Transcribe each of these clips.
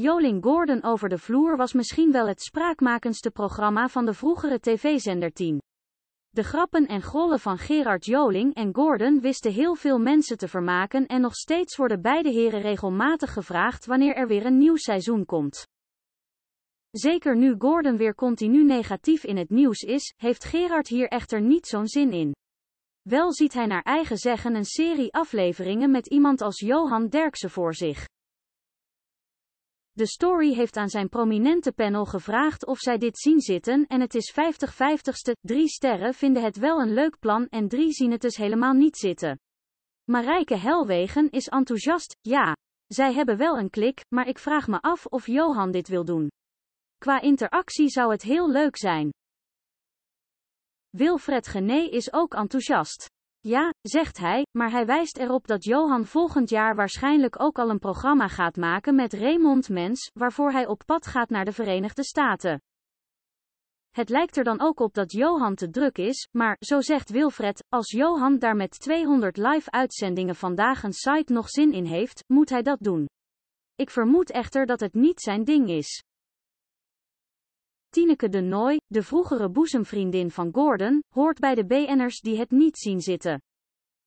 joling Gordon over de vloer was misschien wel het spraakmakendste programma van de vroegere tv-zender De grappen en grollen van Gerard Joling en Gordon wisten heel veel mensen te vermaken en nog steeds worden beide heren regelmatig gevraagd wanneer er weer een nieuw seizoen komt. Zeker nu Gordon weer continu negatief in het nieuws is, heeft Gerard hier echter niet zo'n zin in. Wel ziet hij naar eigen zeggen een serie afleveringen met iemand als Johan Derksen voor zich. De Story heeft aan zijn prominente panel gevraagd of zij dit zien zitten en het is 50-50ste. Drie sterren vinden het wel een leuk plan en drie zien het dus helemaal niet zitten. Marijke Helwegen is enthousiast, ja. Zij hebben wel een klik, maar ik vraag me af of Johan dit wil doen. Qua interactie zou het heel leuk zijn. Wilfred Gené is ook enthousiast. Ja, zegt hij, maar hij wijst erop dat Johan volgend jaar waarschijnlijk ook al een programma gaat maken met Raymond Mens, waarvoor hij op pad gaat naar de Verenigde Staten. Het lijkt er dan ook op dat Johan te druk is, maar, zo zegt Wilfred, als Johan daar met 200 live-uitzendingen vandaag een site nog zin in heeft, moet hij dat doen. Ik vermoed echter dat het niet zijn ding is. Tineke de Nooi, de vroegere boezemvriendin van Gordon, hoort bij de BN'ers die het niet zien zitten.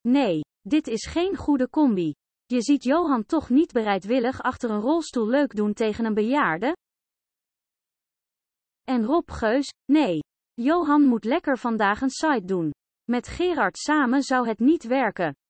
Nee, dit is geen goede combi. Je ziet Johan toch niet bereidwillig achter een rolstoel leuk doen tegen een bejaarde? En Rob Geus, nee. Johan moet lekker vandaag een site doen. Met Gerard samen zou het niet werken.